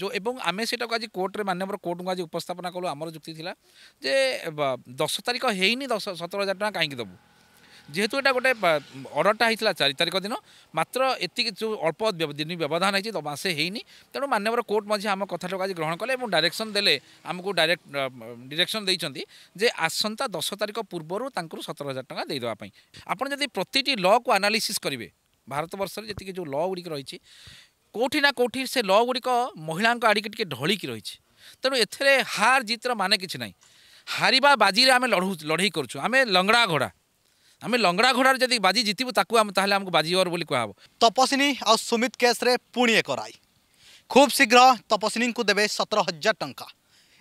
ଯେଉଁ ଏବଂ ଆମେ ସେଇଟାକୁ ଆଜି କୋର୍ଟରେ ମାନ୍ୟବର କୋର୍ଟଙ୍କୁ ଆଜି ଉପସ୍ଥାପନା କଲୁ ଆମର ଯୁକ୍ତି ଥିଲା ଯେ ଦଶ ତାରିଖ ହେଇନି ଦଶ ସତର ହଜାର ଟଙ୍କା କାହିଁକି ଦେବୁ ଯେହେତୁ ଏଇଟା ଗୋଟେ ଅର୍ଡ଼ରଟା ହେଇଥିଲା ଚାରି ତାରିଖ ଦିନ ମାତ୍ର ଏତିକି ଯେଉଁ ଅଳ୍ପ ଦିନ ବ୍ୟବଧାନ ହେଇଛି ମାସେ ହେଇନି ତେଣୁ ମାନ୍ୟବର କୋର୍ଟ ମଧ୍ୟ ଆମ କଥାଟାକୁ ଆଜି ଗ୍ରହଣ କଲେ ଏବଂ ଡାଇରେକ୍ସନ୍ ଦେଲେ ଆମକୁ ଡାଇରେକ୍ଟ ଡିରେକ୍ସନ୍ ଦେଇଛନ୍ତି ଯେ ଆସନ୍ତା ଦଶ ତାରିଖ ପୂର୍ବରୁ ତାଙ୍କୁ ସତର ହଜାର ଟଙ୍କା ଦେଇଦେବା ପାଇଁ ଆପଣ ଯଦି ପ୍ରତିଟି ଲ'କୁ ଆନାଲିସିସ୍ କରିବେ ଭାରତବର୍ଷରେ ଯେତିକି ଯେଉଁ ଲ ଗୁଡ଼ିକ ରହିଛି କେଉଁଠି ନା କେଉଁଠି ସେ ଲ ଗୁଡ଼ିକ ମହିଳାଙ୍କ ଆଡ଼ିକି ଟିକେ ଢଳିକି ରହିଛି ତେଣୁ ଏଥିରେ ହାର ଜିତର ମାନେ କିଛି ନାହିଁ ହାରିବା ବାଜିରେ ଆମେ ଲଢ଼ୁ ଲଢ଼େଇ କରୁଛୁ ଆମେ ଲଙ୍ଗଡ଼ା ଘୋଡ଼ା আমি লঙ্গড়া ঘোড়ার যদি বাজি জিতবু তাকে আমি তাহলে আমি বাজিওর বলে কুহব তপসিনী আুমিত কেস্রে পুঁ এক রায় খুব শীঘ্র তপসিনী দেবে সতের হাজার টঙ্কা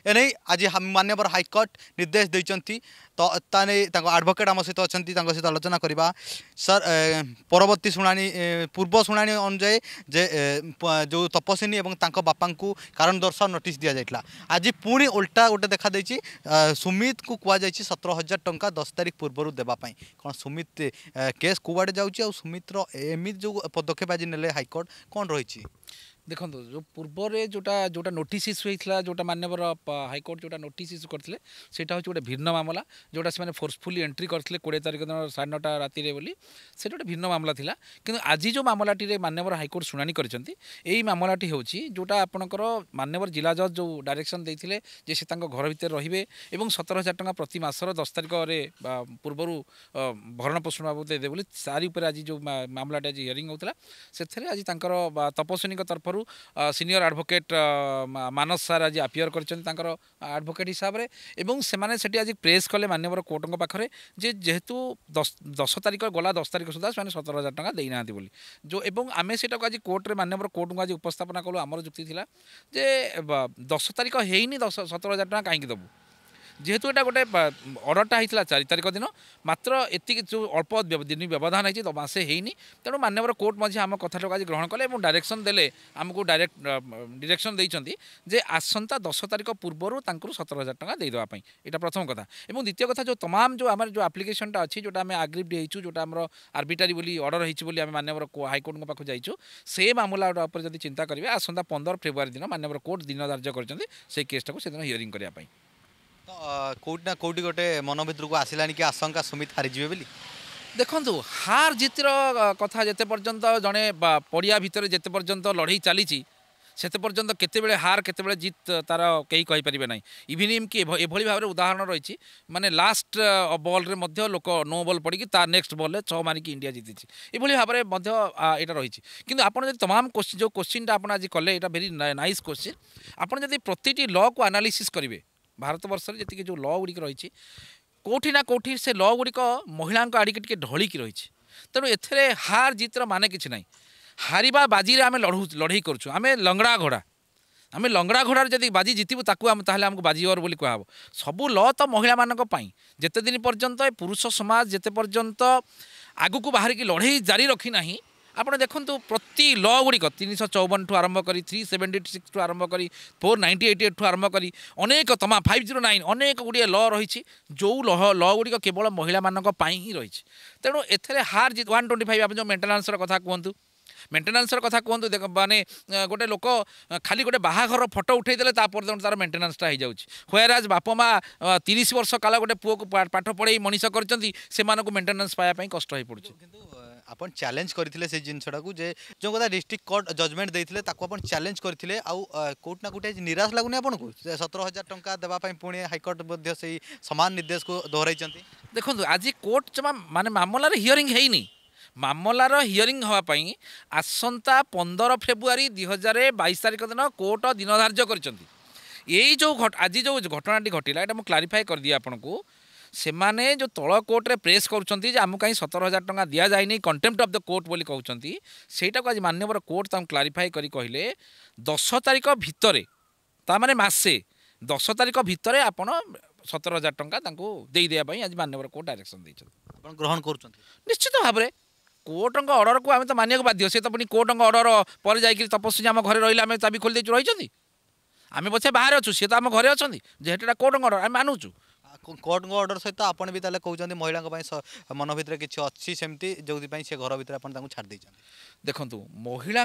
এনে আজি মান্যবর হাইকোর্ট নির্দেশ দিয়েছেন তো তাঁর আডভোকেট আমার সহ অনেক তাঁর সহ আলোচনা করা স্যার পরবর্তী শুনানি পূর্ব শুনানি অনুযায়ী যে যে তপসিনী এবং তাঁর বাপা কারণ দর্শাও নোটিস দিয়া যাই আজ পুঁ উল্টা গোটে দেখা দিয়েছি সুমিত কু কুযাই সতের হাজার টঙ্কা দশ তারিখ পূর্বর দেওয়া কারণ সুমিত কেস কুয়াড়ে যাচ্ছে আর সুমিত্র এমিত যে পদক্ষেপ আজ নেলে হাইকোর্ট কম রয়েছে ଦେଖନ୍ତୁ ଯେଉଁ ପୂର୍ବରେ ଯେଉଁଟା ଯେଉଁଟା ନୋଟିସ୍ ଇସ୍ୟୁ ହେଇଥିଲା ଯେଉଁଟା ମାନ୍ୟବର ହାଇକୋର୍ଟ ଯେଉଁଟା ନୋଟିସ୍ ଇସ୍ୟୁ କରିଥିଲେ ସେଇଟା ହେଉଛି ଗୋଟେ ଭିନ୍ନ ମାମଲା ଯେଉଁଟା ସେମାନେ ଫୋର୍ସଫୁଲି ଏଣ୍ଟ୍ରି କରିଥିଲେ କୋଡ଼ିଏ ତାରିଖ ଦିନ ସାଢ଼େ ନଅଟା ରାତିରେ ବୋଲି ସେଇଟା ଗୋଟେ ଭିନ୍ନ ମାମଲା ଥିଲା କିନ୍ତୁ ଆଜି ଯେଉଁ ମାମଲାଟିରେ ମାନ୍ୟବର ହାଇକୋର୍ଟ ଶୁଣାଣି କରିଛନ୍ତି ଏଇ ମାମଲାଟି ହେଉଛି ଯେଉଁଟା ଆପଣଙ୍କର ମାନ୍ୟବର ଜିଲ୍ଲା ଜଜ୍ ଯେଉଁ ଡାଇରେକ୍ସନ୍ ଦେଇଥିଲେ ଯେ ସେ ତାଙ୍କ ଘର ଭିତରେ ରହିବେ ଏବଂ ସତର ହଜାର ଟଙ୍କା ପ୍ରତି ମାସର ଦଶ ତାରିଖରେ ପୂର୍ବରୁ ଭରଣ ପୋଷଣ ବାବଦ ଦେବେ ବୋଲି ତାରି ଉପରେ ଆଜି ଯେଉଁ ମାମଲାଟି ଆଜି ହିୟରିଂ ହେଉଥିଲା ସେଥିରେ ଆଜି ତାଙ୍କର ତପସ୍ୱିନୀଙ୍କ ତରଫ তরফর সিনিয়র আডভোকেট মানস স্যার আজ আপিয়ার করেছেন তাঁর আডভোকেট হিসাবে এবং সেমানে সেটি আজ প্রেস কলে মানবর কোর্টঙ্ পাখে যে যেহেতু দশ তারিখ গলা দশ তারিখ সুদ্ধা সে সতের হাজার টাকা দিয়ে না বলে এবং আমি সেটা আজ কোর্টরে মানবর কোর্টঙ্ আজ উপস্থাপনা কলু আমার যুক্তি লা যে দশ তারিখ হয়নি দশ সতের হাজার টাকা কাহি দেবু যেহেতু এটা গোটে অর্ডরটা হয়েছিল চারি তারিখ দিন মাত্র এতিকি যে অল্প দিন ব্যবধান হয়েছে মাসে হয়নি তেমন মান্যবর কোর্ট মধ্যে আমার কথাটা আজ গ্রহণ কলে এবং ডাইরেকশন দেলে আমি ডাইরেক্ট ডিরেকশন দিয়েছেন যে আসন্তা দশ তারিখ পূর্বর তাঁর সতেরো হাজার টাকা দিয়ে দেওয়া এটা প্রথম কথা এবং দ্বিতীয় কথা যে তমাম যে আমার যে আপ্লিকেশনটা অছি যেটা আমি আগ্রিভড হয়েছু যেটা আমার আর্বিটারি বলে অর্ডর হয়েছে বলে আমি মান্যবর হাইকোর্ট পাখে যাই সে মামলা উপরে যদি চিন্তা করবে আসন্তা পনেরো ফেব্রুয়ারি দিন মান্যবর কোর্ট দিন ধার্য করেছেন সেই কেসটা সেদিন হিয়ারিং করা কোটি না কোটি গোটে মন ভিতরক আসলানি কি আশঙ্কা সুমিত হারিযে বলে ଦେଖନ୍ତୁ ହାର ଜିତିର କଥା ଯେତେ ପର୍ଯ୍ୟନ୍ତ ଜଣେ ପଡ଼ିଆ ଭିତରେ ଯେତେ ପର୍ଯ୍ୟନ୍ତ ଲଢ଼େଇ ଚାଲିଛି ସେତେ ପର୍ଯ୍ୟନ୍ତ କେତେବେଳେ ହାର କେତେବେଳେ ଜିତ୍ ତାର କେହି କହିପାରିବେ ନାହିଁ ଇଭିନିମ୍ କି ଏଭଳି ଭାବରେ ଉଦାହରଣ ରହିଛି ମାନେ ଲାଷ୍ଟ ବଲ୍ରେ ମଧ୍ୟ ଲୋକ ନୋ ବଲ୍ ପଡ଼ିକି ତା ନେକ୍ସଟ ବଲ୍ରେ ଛଅ ମାରିକି ଇଣ୍ଡିଆ ଜିତିଛି ଏଭଳି ଭାବରେ ମଧ୍ୟ ଏଇଟା ରହିଛି କିନ୍ତୁ ଆପଣ ଯଦି ତମାମ କୋଶ୍ଚିନ୍ ଯେଉଁ କୋଶ୍ଚିନ୍ଟା ଆପଣ ଆଜି କଲେ ଏଇଟା ଭେରି ନାଇସ୍ କୋଶ୍ଚିନ୍ ଆପଣ ଯଦି ପ୍ରତିଟି ଲ'କୁ ଆନାଲିସିସ୍ କରିବେ ଭାରତବର୍ଷରେ ଯେତିକି ଯେଉଁ ଲ ଗୁଡ଼ିକ ରହିଛି କେଉଁଠି ନା କେଉଁଠି ସେ ଲ ଗୁଡ଼ିକ ମହିଳାଙ୍କ ଆଡ଼ିକି ଟିକେ ଢଳିକି ରହିଛି ତେଣୁ ଏଥିରେ ହାର ଜିତର ମାନେ କିଛି ନାହିଁ ହାରିବା ବାଜିରେ ଆମେ ଲଢ଼ୁ ଲଢ଼େଇ କରୁଛୁ ଆମେ ଲଙ୍ଗଡ଼ା ଘୋଡ଼ା ଆମେ ଲଙ୍ଗଡ଼ା ଘୋଡ଼ାରେ ଯଦି ବାଜି ଜିତିବୁ ତାକୁ ଆମେ ତାହେଲେ ଆମକୁ ବାଜିଓର ବୋଲି କୁହାହେବ ସବୁ ଲ ତ ମହିଳାମାନଙ୍କ ପାଇଁ ଯେତେ ଦିନ ପର୍ଯ୍ୟନ୍ତ ଏ ପୁରୁଷ ସମାଜ ଯେତେ ପର୍ଯ୍ୟନ୍ତ ଆଗକୁ ବାହାରିକି ଲଢ଼େଇ ଜାରି ରଖିନାହିଁ ଆପଣ ଦେଖନ୍ତୁ ପ୍ରତି ଲ ଗୁଡ଼ିକ ତିନିଶହ ଚଉବନଠୁ ଆରମ୍ଭ କରି ଥ୍ରୀ ସେଭେଣ୍ଟି ସିକ୍ସଠୁ ଆରମ୍ଭ କରି ଫୋର୍ ନାଇଣ୍ଟି ଏଇଟି ଏଇଟ୍ଠୁ ଆରମ୍ଭ କରି ଅନେକ ତମା ଫାଇଭ୍ ଜିରୋ ନାଇନ୍ ଅନେକ ଗୁଡ଼ିଏ ଲ ରହିଛି ଯେଉଁ ଲ ଲ ଗୁଡ଼ିକ କେବଳ ମହିଳାମାନଙ୍କ ପାଇଁ ହିଁ ରହିଛି ତେଣୁ ଏଥିରେ ହାର ଜିତ୍ ୱାନ୍ ଟ୍ୱେଣ୍ଟି ଫାଇଭ୍ ଆପଣ ଯେଉଁ ମେଣ୍ଟେନାନ୍ସର କଥା କୁହନ୍ତୁ ମେଣ୍ଟେନାନ୍ସର କଥା କୁହନ୍ତୁ ଦେଖ ମାନେ ଗୋଟେ ଲୋକ ଖାଲି ଗୋଟେ ବାହାଘର ଫଟୋ ଉଠାଇ ଦେଲେ ତା ପର୍ଯ୍ୟନ୍ତ ତା'ର ମେଣ୍ଟେନାନ୍ସଟା ହେଇଯାଉଛି ହୋୟାର ଆଜ୍ ବାପା ମା' ତିରିଶ ବର୍ଷ କାଳ ଗୋଟେ ପୁଅକୁ ପାଠ ପଢ଼ାଇ ମଣିଷ କରିଛନ୍ତି ସେମାନଙ୍କୁ ମେଣ୍ଟେନାନ୍ସ ପାଇବା ପାଇଁ କଷ୍ଟ ହୋଇପଡ଼ୁଛି କିନ୍ତୁ আপন চ্যালেঞ্জ করে সেই জিনিসটাকে যে যে কথা ডিস্ট্রিক্ট কোর্ট জজমেন্ট দিয়ে তাকে আপনার চ্যালেঞ্জ করে আউট না কোটে নিরাশ লাগুনি আপনার সতের হাজার টাকা দেওয়া পুঁ হাইকোর্ট সেই সমান নির্দেশ দোহরাই দেখুন আজ কোর্ট জমা মানে মামলার হিয়রিং হয়নি ମାମଲାର ହିୟରିଂ ହେବା ପାଇଁ ଆସନ୍ତା ପନ୍ଦର ଫେବୃଆରୀ ଦୁଇ ହଜାର ବାଇଶ ତାରିଖ ଦିନ କୋର୍ଟ ଦିନ ଧାର୍ଯ୍ୟ କରିଛନ୍ତି ଏଇ ଯେଉଁ ଆଜି ଯେଉଁ ଘଟଣାଟି ଘଟିଲା ଏଇଟା ମୁଁ କ୍ଲାରିଫାଏ କରିଦିଏ ଆପଣଙ୍କୁ ସେମାନେ ଯେଉଁ ତଳ କୋର୍ଟରେ ପ୍ରେସ୍ କରୁଛନ୍ତି ଯେ ଆମକୁ କାହିଁ ସତର ହଜାର ଟଙ୍କା ଦିଆଯାଇନି କଣ୍ଟେମ୍ପ୍ଟ ଅଫ୍ ଦ କୋର୍ଟ ବୋଲି କହୁଛନ୍ତି ସେଇଟାକୁ ଆଜି ମାନ୍ୟବର କୋର୍ଟ ତାଙ୍କୁ କ୍ଲାରିଫାଏ କରି କହିଲେ ଦଶ ତାରିଖ ଭିତରେ ତାମାନେ ମାସେ ଦଶ ତାରିଖ ଭିତରେ ଆପଣ ସତର ହଜାର ଟଙ୍କା ତାଙ୍କୁ ଦେଇଦେବା ପାଇଁ ଆଜି ମାନ୍ୟବର କୋର୍ଟ ଡାଇରେକ୍ସନ୍ ଦେଇଛନ୍ତି ଆପଣ ଗ୍ରହଣ କରୁଛନ୍ତି ନିଶ୍ଚିତ ଭାବରେ କୋର୍ଟଙ୍କ ଅର୍ଡ଼ରକୁ ଆମେ ତ ମାନିବାକୁ ବାଧ୍ୟ ସେ ତ ପୁଣି କୋର୍ଟଙ୍କ ଅର୍ଡ଼ର ପରେ ଯାଇକି ତପସ୍ୱୀ ଆମ ଘରେ ରହିଲେ ଆମେ ଚାବି ଖୋଲି ଦେଇଛୁ ରହିଛନ୍ତି ଆମେ ପଛେ ବାହାରେ ଅଛୁ ସିଏ ତ ଆମ ଘରେ ଅଛନ୍ତି ଯେହେତୁ ଏଇଟା କୋର୍ଟଙ୍କ ଅର୍ଡ଼ର ଆମେ ମାନୁଛୁ কোর্টঙ্ক অর্ডর সহিত আপনার বি তাহলে কৌন মহিলা মন ভিতরে কিছু অমতি যেপা সে ঘর ভিতরে আপনার তাকে ছাড় দিয়েছেন দেখুন মহিলা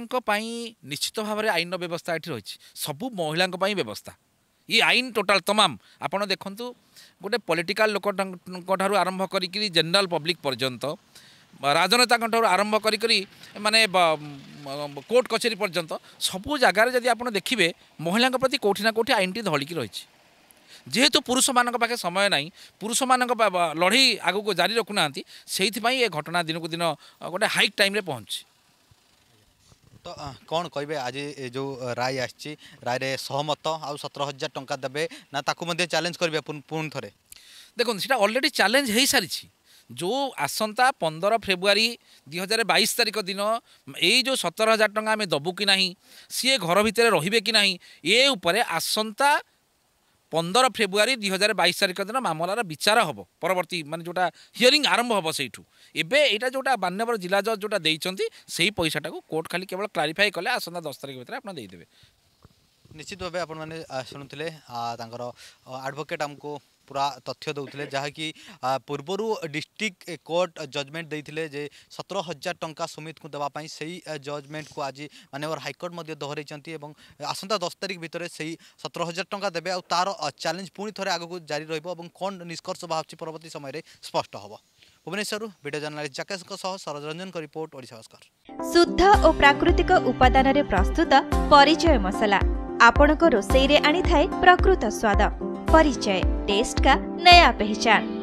নিশ্চিত ভাবে আইন ব্যবস্থা এটি রয়েছে সবু মহিলা ব্যবস্থা ଇ ଆଇନ ଟୋଟାଲ ତମାମ ଆପଣ ଦେଖନ୍ତୁ ଗୋଟେ ପଲିଟିକାଲ ଲୋକଙ୍କଠାରୁ ଆରମ୍ଭ କରିକିରି ଜେନେରାଲ ପବ୍ଲିକ ପର୍ଯ୍ୟନ୍ତ ରାଜନେତାଙ୍କଠାରୁ ଆରମ୍ଭ କରିକରି ମାନେ କୋର୍ଟ କଚେରୀ ପର୍ଯ୍ୟନ୍ତ ସବୁ ଜାଗାରେ ଯଦି ଆପଣ ଦେଖିବେ ମହିଳାଙ୍କ ପ୍ରତି କେଉଁଠି ନା କେଉଁଠି ଆଇନଟି ଧଳିକି ରହିଛି ଯେହେତୁ ପୁରୁଷମାନଙ୍କ ପାଖେ ସମୟ ନାହିଁ ପୁରୁଷମାନଙ୍କ ଲଢ଼େଇ ଆଗକୁ ଜାରି ରଖୁନାହାନ୍ତି ସେଇଥିପାଇଁ ଏ ଘଟଣା ଦିନକୁ ଦିନ ଗୋଟେ ହାଇକ୍ ଟାଇମ୍ରେ ପହଞ୍ଚୁଛି ତ କ'ଣ କହିବେ ଆଜି ଏ ଯେଉଁ ରାୟ ଆସିଛି ରାୟରେ ସହମତ ଆଉ ସତର ହଜାର ଟଙ୍କା ଦେବେ ନା ତାକୁ ମଧ୍ୟ ଚ୍ୟାଲେଞ୍ଜ କରିବେ ପୁଣି ଥରେ ଦେଖନ୍ତୁ ସେଇଟା ଅଲରେଡ଼ି ଚ୍ୟାଲେଞ୍ଜ ହୋଇସାରିଛି ଯେଉଁ ଆସନ୍ତା ପନ୍ଦର ଫେବୃଆରୀ ଦୁଇ ହଜାର ବାଇଶ ତାରିଖ ଦିନ ଏଇ ଯେଉଁ ସତର ହଜାର ଟଙ୍କା ଆମେ ଦେବୁ କି ନାହିଁ ସିଏ ଘର ଭିତରେ ରହିବେ କି ନାହିଁ ଏ ଉପରେ ଆସନ୍ତା ପନ୍ଦର ଫେବୃଆରୀ ଦୁଇ ହଜାର ବାଇଶ ତାରିଖ ଦିନ ମାମଲାର ବିଚାର ହେବ ପରବର୍ତ୍ତୀ ମାନେ ଯେଉଁଟା ହିୟରିଂ ଆରମ୍ଭ ହେବ ସେଇଠୁ ଏବେ ଏଇଟା ଯେଉଁଟା ମାନ୍ୟବର ଜିଲ୍ଲା ଜଜ୍ ଯେଉଁଟା ଦେଇଛନ୍ତି ସେଇ ପଇସାଟାକୁ କୋର୍ଟ ଖାଲି କେବଳ କ୍ଲାରିଫାଏ କଲେ ଆସନ୍ତା ଦଶ ତାରିଖ ଭିତରେ ଆପଣ ଦେଇଦେବେ ନିଶ୍ଚିତ ଭାବେ ଆପଣମାନେ ଶୁଣୁଥିଲେ ତାଙ୍କର ଆଡ଼ଭୋକେଟ୍ ଆମକୁ পুরা তথ্য দেউলে যাকি পূর্বর ডিস্ট্রিক্ট কোর্ট জজমেন্ট দিয়ে যে সতের হাজার টঙ্কা সুমিতু দেওয়া সেই জজমেন্ট কু আজ মানবর হাইকোর্ট মধ্যে দোহরাই এবং আসন্তা দশ তারিখ ভিতরে সেই সতের হাজার টঙ্কা দেবে আর চ্যালেঞ্জ পুঁ থে আগুক জারি রহব এবং কোণ নিষ্কর্ষ বাহুছি পরবর্তী সময় স্পষ্ট হব Bhubaneswar video journalist Jakesh Saroj Ranjan report Odisha Bhaskar শুদ্ধ ও প্রাকৃতিক উপাদানের প্রস্তুত পরিচয় মশলা ଆପଣଙ୍କ ରୋଷେଇରେ ଆଣିଥାଏ ପ୍ରକୃତ ସ୍ୱାଦ परिचय टेस्ट का नया पहचान